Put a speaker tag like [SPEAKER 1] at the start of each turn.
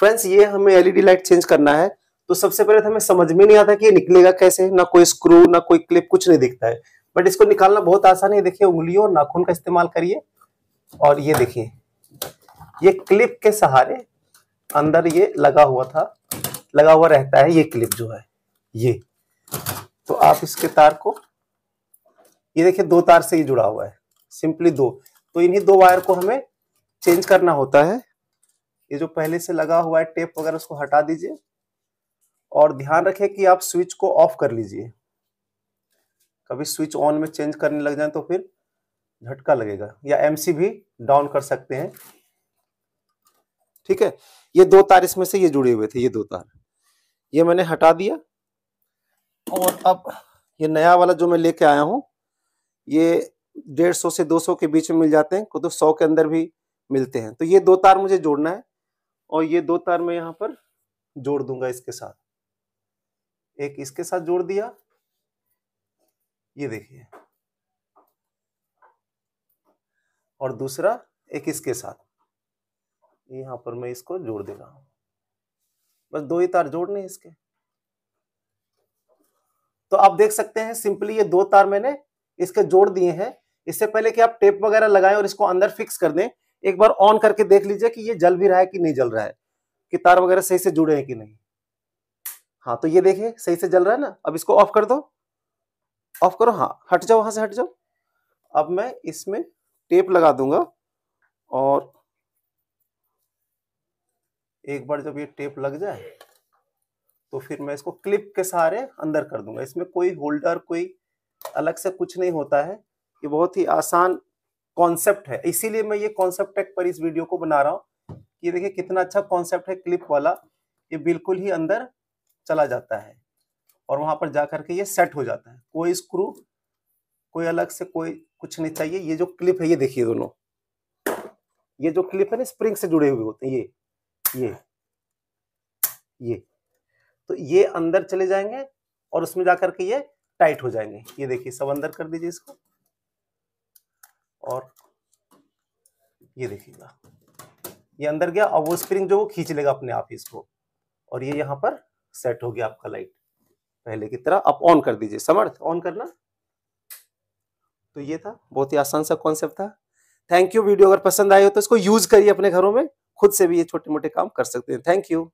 [SPEAKER 1] friends ये हमें LED light change करना है तो सबसे पहले तो हमें समझ में नहीं आता कि ये निकलेगा कैसे ना कोई स्क्रू ना कोई क्लिप कुछ नहीं दिखता है बट इसको निकालना बहुत आसान है देखिए उंगलियों और नाखून का इस्तेमाल करिए और ये देखिए ये क्लिप के सहारे अंदर ये लगा हुआ था लगा हुआ रहता है ये क्लिप जो है ये तो आप इसके तार को ये देखिए दो तार से ही जुड़ा हुआ है सिंपली दो तो इन्हीं दो वायर को हमें चेंज करना होता है ये जो पहले से लगा हुआ है टेप वगैरह उसको हटा दीजिए और ध्यान रखें कि आप स्विच को ऑफ कर लीजिए कभी स्विच ऑन में चेंज करने लग जाए तो फिर झटका लगेगा या एम भी डाउन कर सकते हैं ठीक है ये दो तार इसमें से ये जुड़े हुए थे ये दो तार ये मैंने हटा दिया और अब ये नया वाला जो मैं लेके आया हूं ये डेढ़ सौ से दो सौ के बीच में मिल जाते हैं को तो सौ के अंदर भी मिलते हैं तो ये दो तार मुझे जोड़ना है और ये दो तार मैं यहां पर जोड़ दूंगा इसके साथ एक इसके साथ जोड़ दिया ये देखिए और दूसरा एक इसके साथ यहां पर मैं इसको जोड़ दे रहा हूं बस दो ही तार जोड़ने इसके तो आप देख सकते हैं सिंपली ये दो तार मैंने इसके जोड़ दिए हैं इससे पहले कि आप टेप वगैरह लगाएं और इसको अंदर फिक्स कर दें एक बार ऑन करके देख लीजिए कि ये जल भी रहा है कि नहीं जल रहा है कि तार वगैरह सही से जुड़े हैं कि नहीं हाँ तो ये देखिए सही से जल रहा है ना अब इसको ऑफ कर दो ऑफ करो हाँ हट जाओ वहां से हट जाओ अब मैं इसमें टेप लगा दूंगा और एक बार जब ये टेप लग जाए तो फिर मैं इसको क्लिप के सहारे अंदर कर दूंगा इसमें कोई होल्डर कोई अलग से कुछ नहीं होता है ये बहुत ही आसान कॉन्सेप्ट है इसीलिए मैं ये कॉन्सेप्ट टैग पर इस वीडियो को बना रहा हूँ ये देखिए कितना अच्छा कॉन्सेप्ट है क्लिप वाला ये बिल्कुल ही अंदर चला जाता है और वहां पर जा करके ये सेट हो जाता है कोई स्क्रू कोई अलग से कोई कुछ नहीं चाहिए ये जो क्लिप है ये देखिए दोनों ये जो क्लिप है ना स्प्रिंग से जुड़े हुए होते हैं ये ये ये तो ये अंदर चले जाएंगे और उसमें जाकर के ये टाइट हो जाएंगे ये देखिए सब अंदर कर दीजिए इसको और ये देखिएगा ये अंदर गया और वो स्प्रिंग जो वो खींच लेगा अपने आप इसको और ये यहाँ पर सेट हो गया आपका लाइट पहले की तरह आप ऑन कर दीजिए समर्थ ऑन करना तो ये था बहुत ही आसान सा कॉन्सेप्ट था थैंक यू वीडियो अगर पसंद आए हो तो इसको यूज करिए अपने घरों में खुद से भी ये छोटे मोटे काम कर सकते हैं थैंक यू